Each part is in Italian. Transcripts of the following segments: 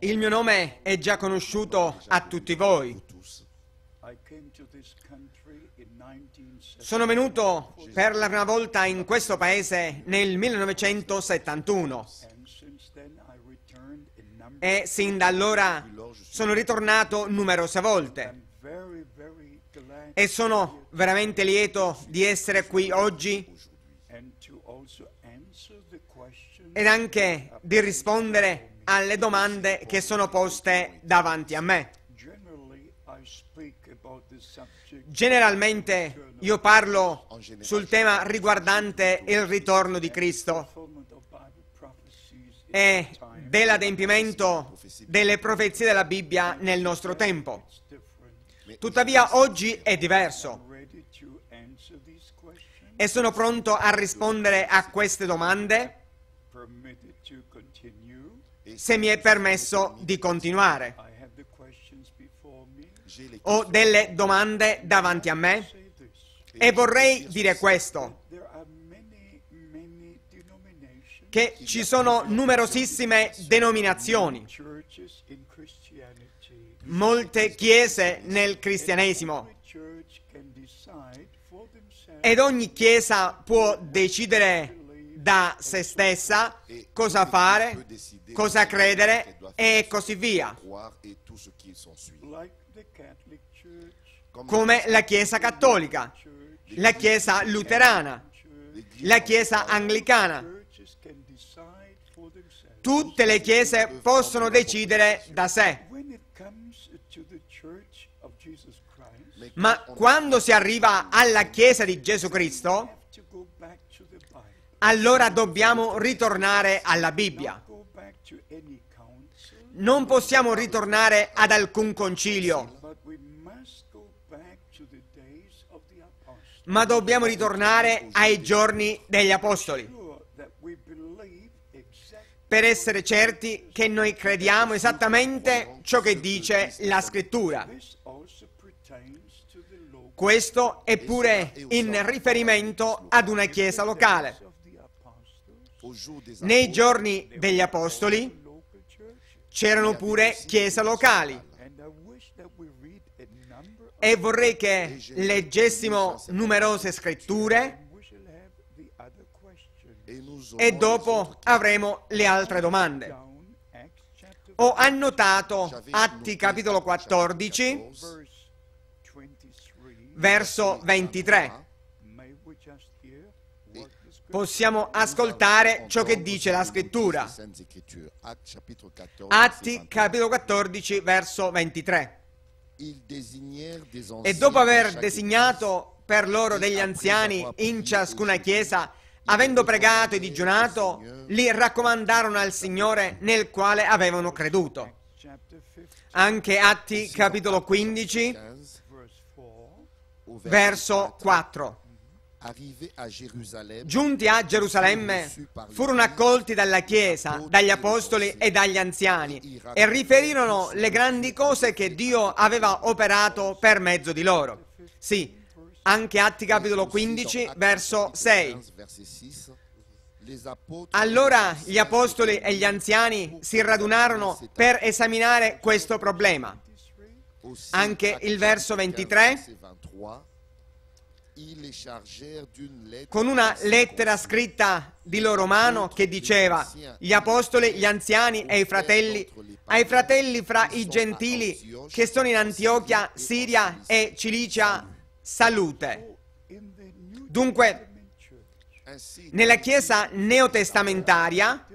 Il mio nome è già conosciuto a tutti voi. Sono venuto per la prima volta in questo paese nel 1971 e sin da allora sono ritornato numerose volte e sono veramente lieto di essere qui oggi ed anche di rispondere alle domande che sono poste davanti a me. Generalmente io parlo sul tema riguardante il ritorno di Cristo e dell'adempimento delle profezie della Bibbia nel nostro tempo. Tuttavia oggi è diverso e sono pronto a rispondere a queste domande se mi è permesso di continuare. Ho delle domande davanti a me e vorrei dire questo, che ci sono numerosissime denominazioni, molte chiese nel cristianesimo ed ogni chiesa può decidere da se stessa cosa fare, cosa credere e così via. Come la Chiesa cattolica, la Chiesa luterana, la Chiesa anglicana. Tutte le chiese possono decidere da sé. Ma quando si arriva alla Chiesa di Gesù Cristo, allora dobbiamo ritornare alla Bibbia. Non possiamo ritornare ad alcun concilio, ma dobbiamo ritornare ai giorni degli Apostoli per essere certi che noi crediamo esattamente ciò che dice la scrittura. Questo è pure in riferimento ad una chiesa locale. Nei giorni degli Apostoli c'erano pure chiese locali. E vorrei che leggessimo numerose scritture e dopo avremo le altre domande. Ho annotato Atti capitolo 14, verso 23. Possiamo ascoltare ciò che dice la scrittura. Atti capitolo 14 verso 23. E dopo aver designato per loro degli anziani in ciascuna chiesa, avendo pregato e digiunato, li raccomandarono al Signore nel quale avevano creduto. Anche Atti capitolo 15 verso 4. Giunti a Gerusalemme, furono accolti dalla Chiesa, dagli Apostoli e dagli anziani e riferirono le grandi cose che Dio aveva operato per mezzo di loro. Sì, anche Atti capitolo 15, verso 6. Allora gli Apostoli e gli anziani si radunarono per esaminare questo problema. Anche il verso 23 con una lettera scritta di loro mano che diceva gli apostoli, gli anziani e i fratelli, ai fratelli fra i gentili che sono in Antiochia, Siria e Cilicia, salute. Dunque, nella Chiesa neotestamentaria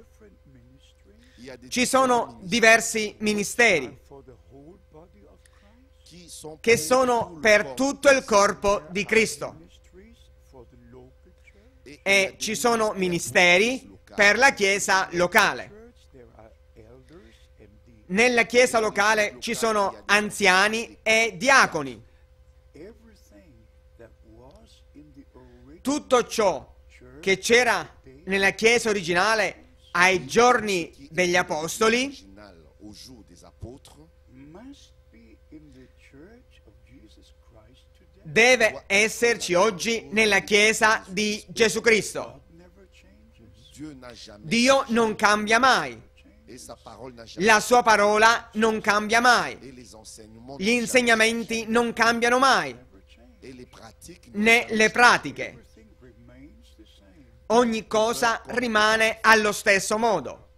ci sono diversi ministeri che sono per tutto il corpo di Cristo. E ci sono ministeri per la Chiesa locale. Nella Chiesa locale ci sono anziani e diaconi. Tutto ciò che c'era nella Chiesa originale ai giorni degli Apostoli deve esserci oggi nella Chiesa di Gesù Cristo. Dio non cambia mai. La sua parola non cambia mai. Gli insegnamenti non cambiano mai. Né le pratiche. Ogni cosa rimane allo stesso modo.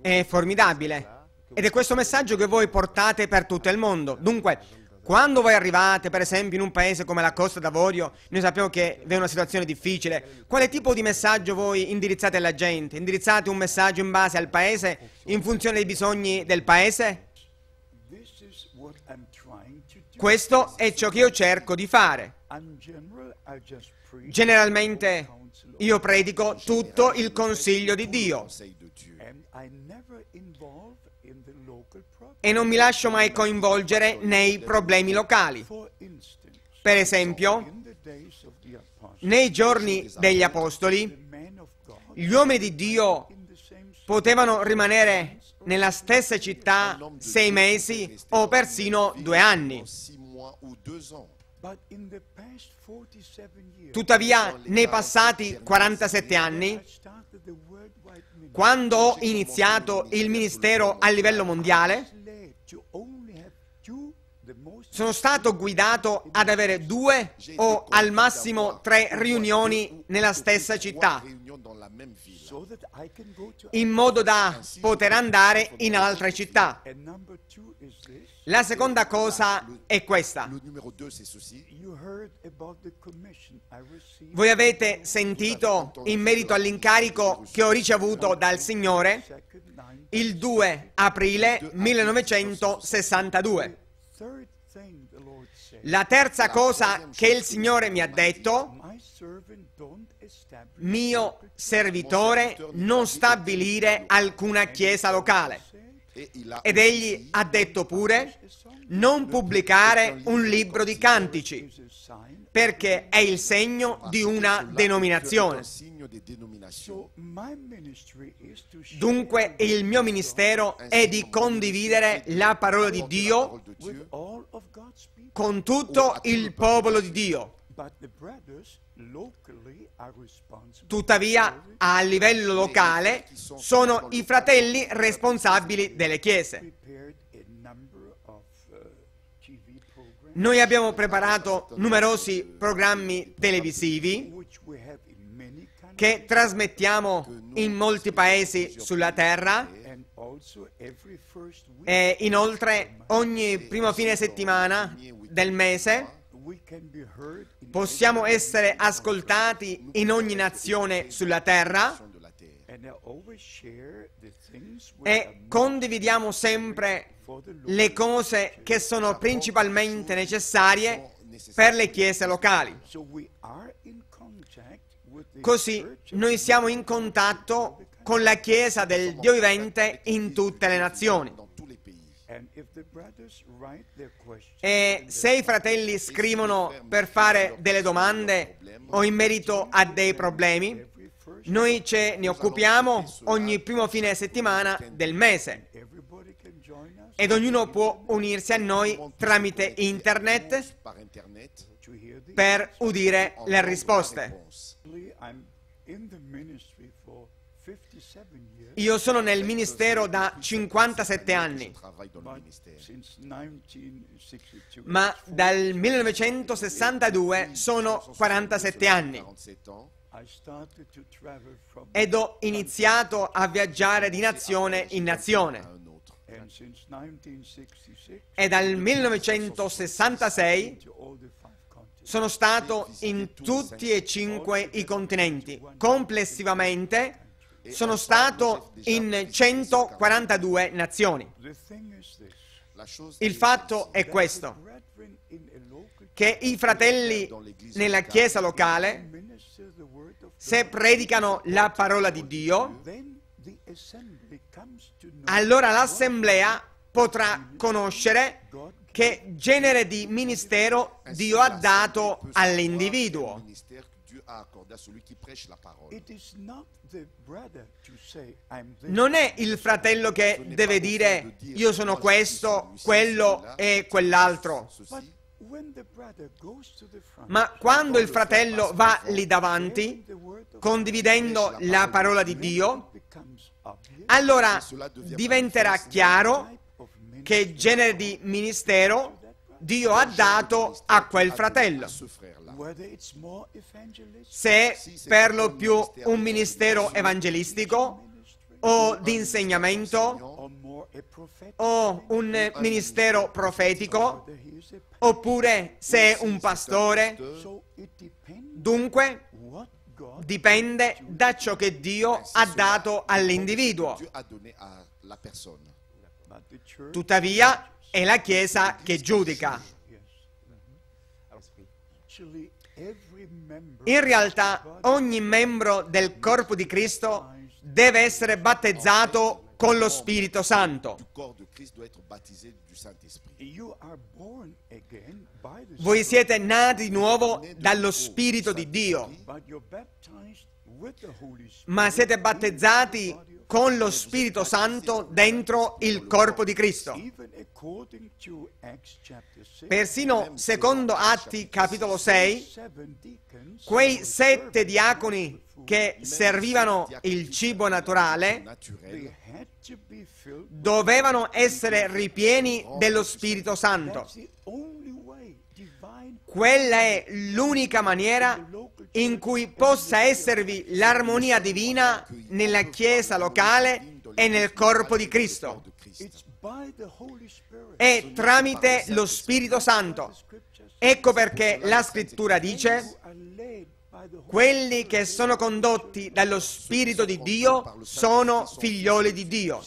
È formidabile. Ed è questo messaggio che voi portate per tutto il mondo. Dunque, quando voi arrivate, per esempio, in un paese come la Costa d'Avorio, noi sappiamo che vi è una situazione difficile, quale tipo di messaggio voi indirizzate alla gente? Indirizzate un messaggio in base al paese, in funzione dei bisogni del paese? Questo è ciò che io cerco di fare. Generalmente io predico tutto il consiglio di Dio e non mi lascio mai coinvolgere nei problemi locali. Per esempio, nei giorni degli Apostoli, gli uomini di Dio potevano rimanere nella stessa città sei mesi o persino due anni. Tuttavia, nei passati 47 anni, quando ho iniziato il ministero a livello mondiale, sono stato guidato ad avere due o al massimo tre riunioni nella stessa città, in modo da poter andare in altre città. La seconda cosa è questa. Voi avete sentito in merito all'incarico che ho ricevuto dal Signore il 2 aprile 1962. La terza cosa che il Signore mi ha detto, mio servitore non stabilire alcuna chiesa locale. Ed egli ha detto pure non pubblicare un libro di cantici, perché è il segno di una denominazione. Dunque il mio ministero è di condividere la parola di Dio con tutto il popolo di Dio. Tuttavia, a livello locale, sono i fratelli responsabili delle chiese. Uh, Noi abbiamo preparato numerosi programmi televisivi che trasmettiamo in molti paesi sulla terra e inoltre ogni primo fine settimana del mese Possiamo essere ascoltati in ogni nazione sulla terra e condividiamo sempre le cose che sono principalmente necessarie per le chiese locali. Così noi siamo in contatto con la Chiesa del Dio vivente in tutte le nazioni. E se i fratelli scrivono per fare delle domande o in merito a dei problemi, noi ce ne occupiamo ogni primo fine settimana del mese. Ed ognuno può unirsi a noi tramite internet per udire le risposte. Io sono nel ministero da 57 anni, ma dal 1962 sono 47 anni ed ho iniziato a viaggiare di nazione in nazione. E dal 1966 sono stato in tutti e cinque i continenti. Complessivamente sono stato diciamo in 142 nazioni. Il fatto è questo, che i fratelli nella chiesa locale, se predicano la parola di Dio, allora l'assemblea potrà conoscere che genere di ministero Dio ha dato all'individuo. Dieu a accordé à celui qui prêche la parole. Non è il fratello che deve dire io sono questo, quello e quell'altro. Ma quando il fratello va lì davanti, condividendo la parola di Dio, allora diventerà chiaro che genere di ministero Dio ha dato a quel fratello. Se è per lo più un ministero evangelistico o di insegnamento o un ministero profetico oppure se è un pastore. Dunque dipende da ciò che Dio ha dato all'individuo. Tuttavia, è la Chiesa che giudica. In realtà ogni membro del corpo di Cristo deve essere battezzato con lo Spirito Santo. Voi siete nati di nuovo dallo Spirito di Dio, ma siete battezzati con lo Spirito Santo dentro il corpo di Cristo. Persino secondo Atti capitolo 6, quei sette diaconi che servivano il cibo naturale dovevano essere ripieni dello Spirito Santo. Quella è l'unica maniera in cui possa esservi l'armonia divina nella Chiesa locale e nel corpo di Cristo. È tramite lo Spirito Santo. Ecco perché la scrittura dice, quelli che sono condotti dallo Spirito di Dio sono figlioli di Dio.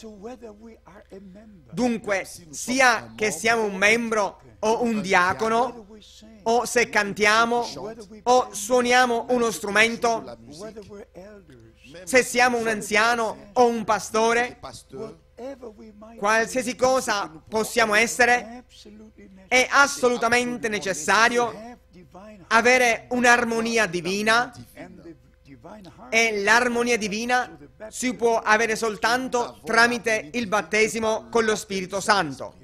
Dunque, sia che siamo un membro o un diacono, o se cantiamo, o suoniamo uno strumento, se siamo un anziano o un pastore, qualsiasi cosa possiamo essere, è assolutamente necessario avere un'armonia divina e l'armonia divina si può avere soltanto tramite il battesimo con lo Spirito Santo.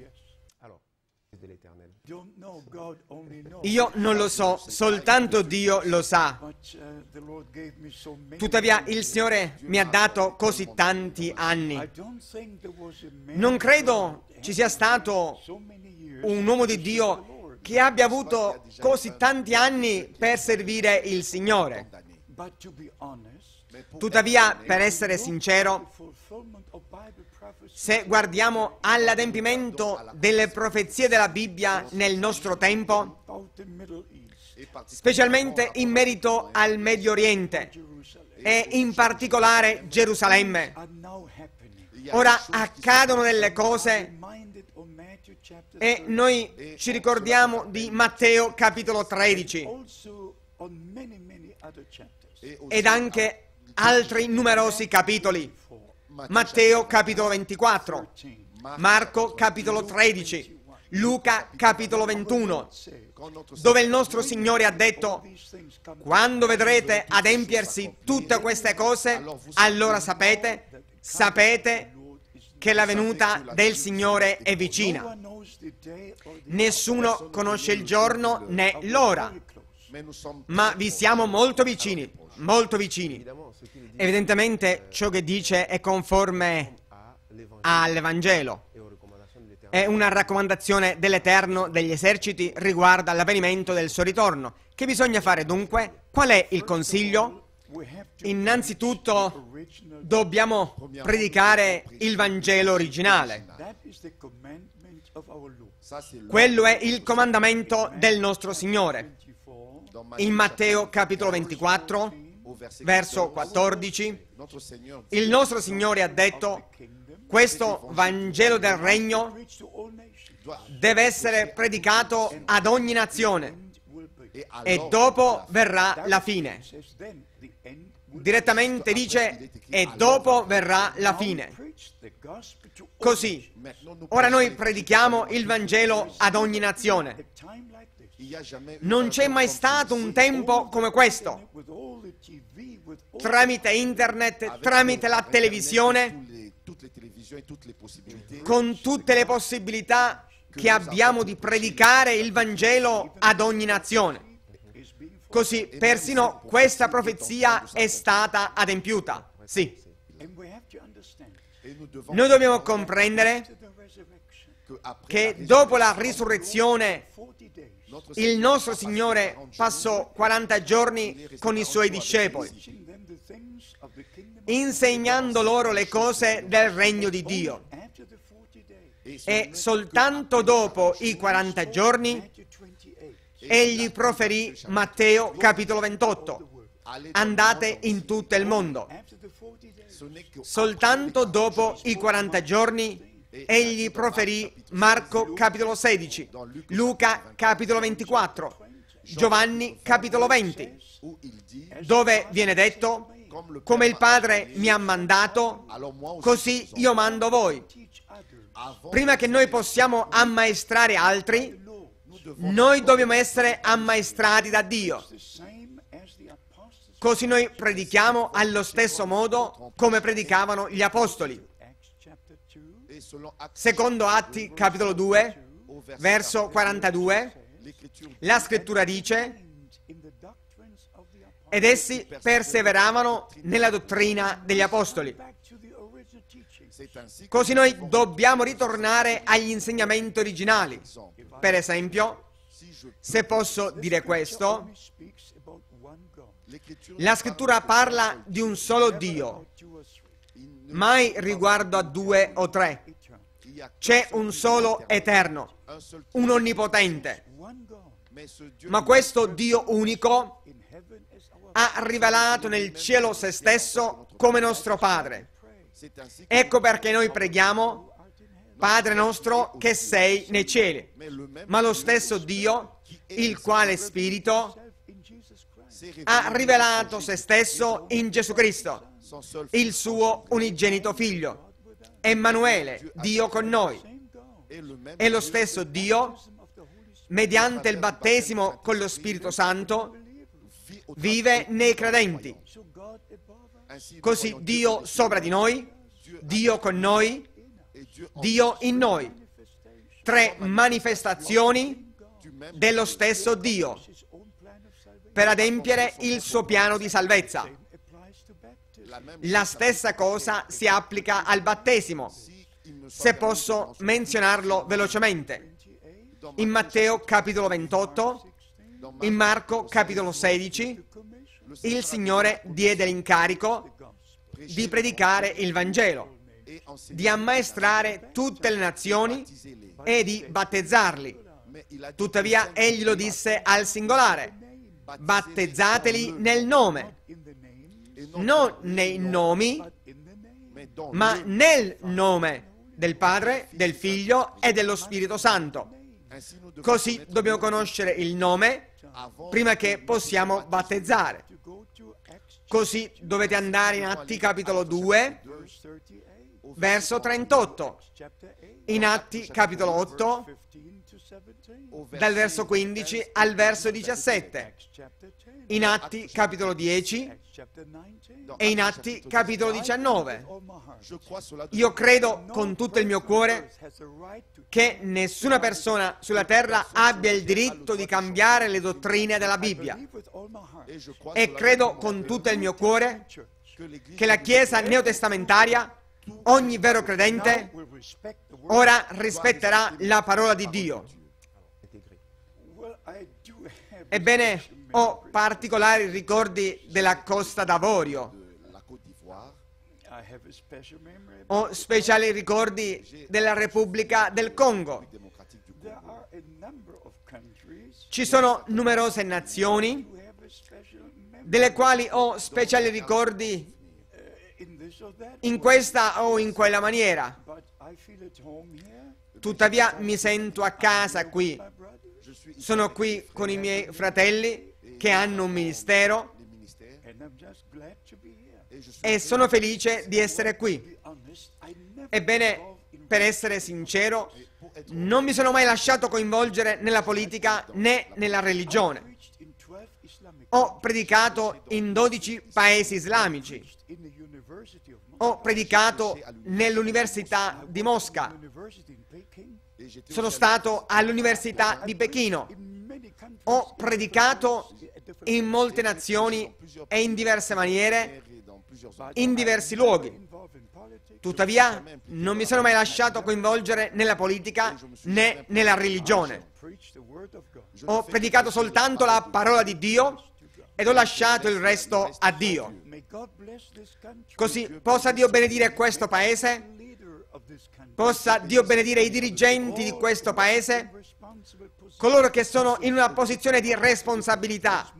Io non lo so, soltanto Dio lo sa. Uh, Tuttavia il Signore mi ha dato così tanti anni. Non credo ci sia stato un uomo di Dio che abbia avuto così tanti anni per servire il Signore. Tuttavia, per essere sincero, se guardiamo all'adempimento delle profezie della Bibbia nel nostro tempo, specialmente in merito al Medio Oriente e in particolare Gerusalemme. Ora accadono delle cose e noi ci ricordiamo di Matteo capitolo 13 ed anche altri numerosi capitoli Matteo capitolo 24, Marco capitolo 13, Luca capitolo 21, dove il nostro Signore ha detto, quando vedrete adempiersi tutte queste cose, allora sapete, sapete che la venuta del Signore è vicina. Nessuno conosce il giorno né l'ora, ma vi siamo molto vicini, molto vicini. Evidentemente ciò che dice è conforme all'Evangelo. È una raccomandazione dell'Eterno degli eserciti riguardo all'avvenimento del suo ritorno. Che bisogna fare dunque? Qual è il consiglio? Innanzitutto dobbiamo predicare il Vangelo originale. Quello è il comandamento del nostro Signore in Matteo capitolo 24, verso 14, il nostro Signore ha detto, questo Vangelo del Regno deve essere predicato ad ogni nazione e dopo verrà la fine. Direttamente dice, e dopo verrà la fine. Così, ora noi predichiamo il Vangelo ad ogni nazione. Non c'è mai stato un tempo come questo. Tramite internet, tramite la televisione, con tutte le possibilità che abbiamo di predicare il Vangelo ad ogni nazione. Così persino questa profezia è stata adempiuta. Sì. Noi dobbiamo comprendere che dopo la risurrezione il nostro Signore passò 40 giorni con i suoi discepoli, insegnando loro le cose del regno di Dio. E soltanto dopo i 40 giorni egli proferì Matteo capitolo 28. Andate in tutto il mondo. Soltanto dopo i 40 giorni Egli proferì Marco capitolo 16, Luca capitolo 24, Giovanni capitolo 20, dove viene detto, come il Padre mi ha mandato, così io mando voi. Prima che noi possiamo ammaestrare altri, noi dobbiamo essere ammaestrati da Dio. Così noi predichiamo allo stesso modo come predicavano gli apostoli. Secondo Atti, capitolo 2, verso 42, la scrittura dice, ed essi perseveravano nella dottrina degli apostoli. Così noi dobbiamo ritornare agli insegnamenti originali. Per esempio, se posso dire questo, la scrittura parla di un solo Dio, mai riguardo a due o tre. C'è un solo eterno, un onnipotente. Ma questo Dio unico ha rivelato nel cielo se stesso come nostro Padre. Ecco perché noi preghiamo, Padre nostro che sei nei cieli, ma lo stesso Dio, il quale Spirito, ha rivelato se stesso in Gesù Cristo il suo unigenito figlio. Emanuele, Dio con noi. E lo stesso Dio, mediante il battesimo con lo Spirito Santo, vive nei credenti. Così Dio sopra di noi, Dio con noi, Dio in noi. Tre manifestazioni dello stesso Dio per adempiere il suo piano di salvezza. La stessa cosa si applica al battesimo. Se posso menzionarlo velocemente. In Matteo capitolo 28, in Marco capitolo 16, il Signore diede l'incarico di predicare il Vangelo, di ammaestrare tutte le nazioni e di battezzarli. Tuttavia egli lo disse al singolare, battezzateli nel nome non nei nomi, ma nel nome del Padre, del Figlio e dello Spirito Santo. Così dobbiamo conoscere il nome prima che possiamo battezzare. Così dovete andare in Atti capitolo 2, verso 38, in Atti capitolo 8, dal verso 15 al verso 17, in Atti capitolo 10 e in Atti capitolo 19. Io credo con tutto il mio cuore che nessuna persona sulla terra abbia il diritto di cambiare le dottrine della Bibbia e credo con tutto il mio cuore che la Chiesa neotestamentaria ogni vero credente ora rispetterà la parola di Dio. Ebbene, ho particolari ricordi della Costa d'Avorio. Ho speciali ricordi della Repubblica del Congo. Ci sono numerose nazioni delle quali ho speciali ricordi uh, in questa o in quella maniera. Tuttavia mi sento a casa qui. Sono qui con i miei fratelli che hanno un ministero e sono felice di essere qui. Ebbene, per essere sincero, non mi sono mai lasciato coinvolgere nella politica né nella religione. Ho predicato in 12 paesi islamici. Ho predicato nell'Università di Mosca. Sono stato all'Università di Pechino. Ho predicato in molte nazioni e in diverse maniere, in diversi luoghi. Tuttavia, non mi sono mai lasciato coinvolgere nella politica né nella religione. Ho predicato soltanto la parola di Dio ed ho lasciato il resto a Dio. Così possa Dio benedire questo paese, possa Dio benedire i dirigenti di questo paese, coloro che sono in una posizione di responsabilità.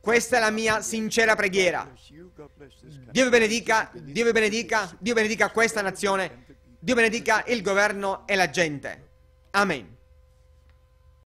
Questa è la mia sincera preghiera. Dio vi benedica, Dio vi benedica, Dio benedica questa nazione, Dio benedica il governo e la gente. Amen.